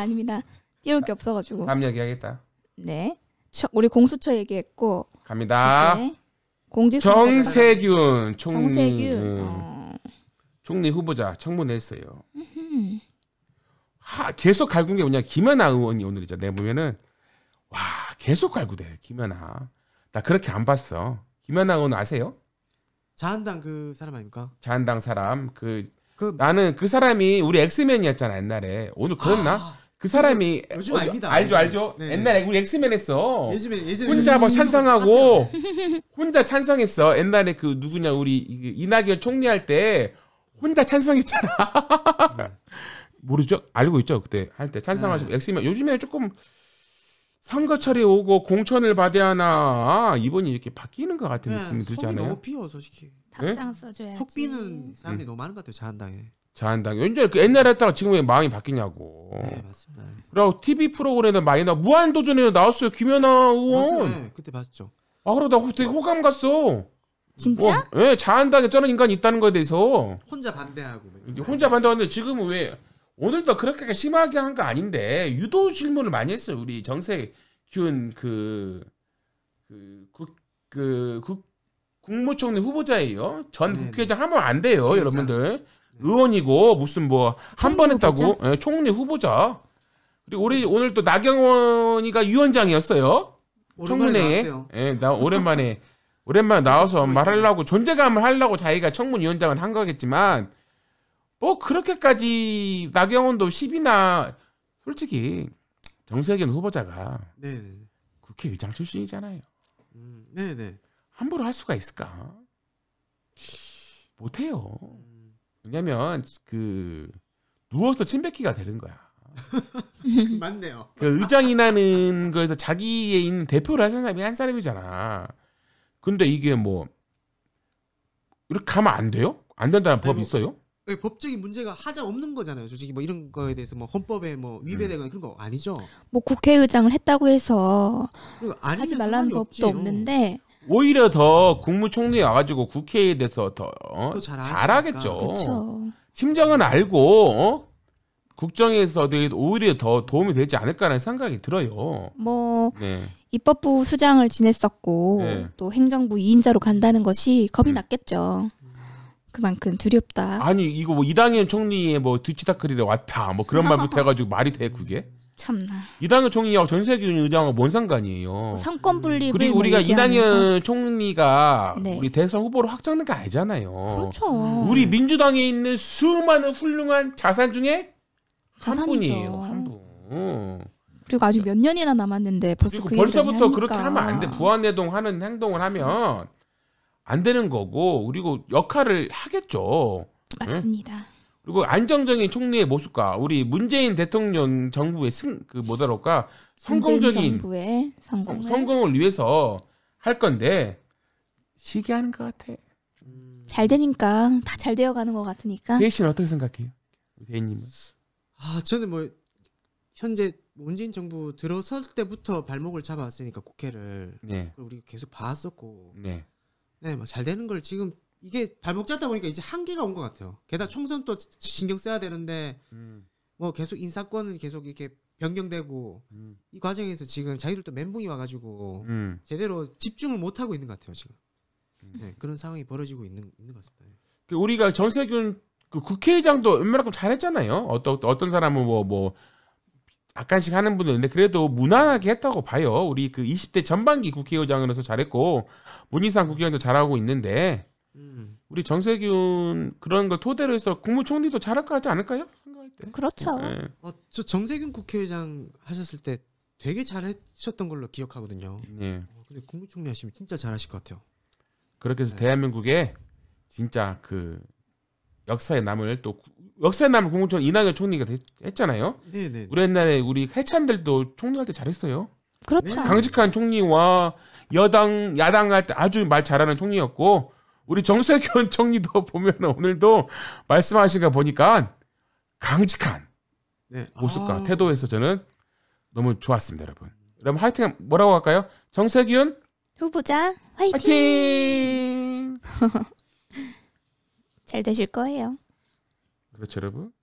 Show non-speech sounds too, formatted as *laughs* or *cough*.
아닙니다. 띄울 게 없어가지고. 다음 얘기하겠다. 네. 처, 우리 공수처 얘기했고. 갑니다. 공지 정세균 총리. 정세균. 음, 어. 총리 후보자 청문했어요 하, 계속 갈군 게 뭐냐 김연아 의원이 오늘 이죠내 보면은 와 계속 갈구대 김연아. 나 그렇게 안 봤어. 김연아 의원 아세요? 자한당 그 사람 아닙니까? 자한당 사람 그, 그... 나는 그 사람이 우리 엑스맨이었잖아 옛날에 오늘 그랬나? 아... 그, 그 사람이 요즘 어, 아닙니다. 알죠 알죠. 네, 네 옛날에 우리 엑스맨 했어. 예전에 예전에 혼자 뭐 그 찬성하고 혼자 찬성했어. 옛날에 그 누구냐 우리 그 이낙연 총리 할때 혼자 찬성했잖아. 네. 모르죠? 알고 있죠 그때 할 때 찬성하시고 네. 엑스맨 요즘에 조금 선거철이 오고 공천을 받아야 하나 아, 이번이 이렇게 바뀌는 것 같은 네, 느낌이 들지 않아요? 너무 비워 솔직히. 답장 네? 써줘야지. 속비는 사람들이 음. 너무 많은 것 같아요 자한당에. 자한당 이제 그 옛날에 했다가 지금 왜 마음이 바뀌냐고. 네 맞습니다. 그리고 TV 프로그램에 많이 나 무한 도전에 나왔어요 김연아 의원. 맞아요. 네, 그때 봤죠. 아 그러다 되게 호감 갔어. 진짜? 뭐, 예, 네, 자한당에 저런 인간이 있다는 거에 대해서 혼자 반대하고. 혼자 반대하는데 지금은 왜 오늘도 그렇게 심하게 한 거 아닌데 유도 질문을 많이 했어요 우리 정세 균그 그국그 그, 그, 그 국무총리 후보자예요. 전 네네. 네. 국회의장 하면 안 돼요, 국회의장. 여러분들. 네. 의원이고 무슨 뭐 한 번 했다고 예, 총리 후보자. 그리고 우리 오늘 또 나경원이가 위원장이었어요. 청문회에. 예, 나 오랜만에 *laughs* 오랜만에 나와서 네, 말하려고 존재감을 하려고 자기가 청문위원장을 한 거겠지만 뭐 그렇게까지 나경원도 10이나 솔직히 정세균 후보자가 네네. 국회의장 출신이잖아요. 음, 네네. 네. 함부로 할 수가 있을까? 못해요. 음. 왜냐면 그 누워서 침뱉기가 되는 거야. *laughs* 맞네요. 그 의장이라는 거에서 자기의 있는 대표를 하는 사람이 한 사람이잖아. 근데 이게 뭐 이렇게 가면 안 돼요? 안 된다는 법 뭐, 있어요? 예, 법적인 문제가 하자 없는 거잖아요. 솔직히 뭐 이런 거에 대해서 뭐 헌법에 뭐 위배되거나 음. 그런 거 아니죠. 뭐 국회의장을 했다고 해서 하지 말라는 법도 없는데 오히려 더 국무총리 와가지고 국회에 대해서 더 어, 잘하겠죠. 심정은 알고 어? 국정에서 오히려 더 도움이 되지 않을까라는 생각이 들어요. 뭐 네. 입법부 수장을 지냈었고 네. 또 행정부 2인자로 간다는 것이 겁이 음. 났겠죠. 그만큼 두렵다. 아니 이거 뭐 이당현 총리의 뭐 뒤치다크리를 왔다 뭐 그런 말부터 해가지고 말이 돼 그게? 참나. 이낙연 총리와 하 전세균 의장은 하뭔 상관이에요? 성권 뭐 분립 그리고 뭐 우리가 이낙연 총리가 네. 우리 대선 후보로 확정된 거 아니잖아요. 그렇죠. 우리 민주당에 있는 수많은 훌륭한 자산 중에 자산이한 분이에요. 한 분. 그리고 아직 몇 년이나 남았는데 벌써 그 벌써부터 그렇게 하면 안 돼. 부안해동 하는 행동을 하면 안 되는 거고 그리고 역할을 하겠죠. 네? 맞습니다. 응? 그리고 안정적인 총리의 모습과 우리 문재인 대통령 정부의 승그뭐더럴까 성공적인 성공을? 성공을 위해서 할 건데 시기하는 것 같아. 잘 되니까 다 잘 되어가는 것 같으니까. 대희 씨는 어떻게 생각해요, 대희님은? 아 저는 뭐 현재 문재인 정부 들어설 때부터 발목을 잡아왔으니까 국회를 네. 우리 계속 봐왔었고 네. 네뭐 잘 되는 걸 지금 이게 발목 잡다 보니까 이제 한계가 온 것 같아요. 게다가 음. 총선 또 신경 써야 되는데 음. 뭐 계속 인사권은 계속 이렇게 변경되고 음. 이 과정에서 지금 자기들 도 멘붕이 와가지고 음. 제대로 집중을 못 하고 있는 것 같아요 지금. 음. 네, 그런 상황이 벌어지고 있는 있는 것 같습니다. 그 우리가 정세균 그 국회의장도 웬만큼 잘했잖아요. 어떤 어떤 사람은 뭐뭐 뭐 약간씩 뭐 하는 분은 근데 그래도 무난하게 했다고 봐요. 우리 그 20대 전반기 국회의장으로서 잘했고 문희상 국회의장도 잘하고 있는데 음. 우리 정세균 그런 걸 토대로 해서 국무총리도 잘할 거 하지 않을까요? 생각할 때. 그렇죠. 네. 어, 저 정세균 국회의장 하셨을 때 되게 잘하셨던 걸로 기억하거든요. 네. 어, 근데 국무총리 하시면 진짜 잘하실 것 같아요. 그렇게 해서 네. 대한민국에 진짜 그 역사에 남을 또 역사에 남을 국무총리 이낙연 총리가 됐, 했잖아요. 네네. 우리 옛날에 우리 해찬들도 총리할 때 잘했어요. 그렇죠. 강직한 총리와 여당 야당 할 때 아주 말 잘하는 총리였고 우리 정세균 총리도 *laughs* 보면 오늘도 말씀하신 거 보니까 강직한 네. 모습과 아. 태도에서 저는 너무 좋았습니다, 여러분. 그럼 화이팅 뭐라고 할까요? 정세균 후보자 화이팅! 화이팅! *laughs* 잘 되실 거예요. 그렇죠, 여러분.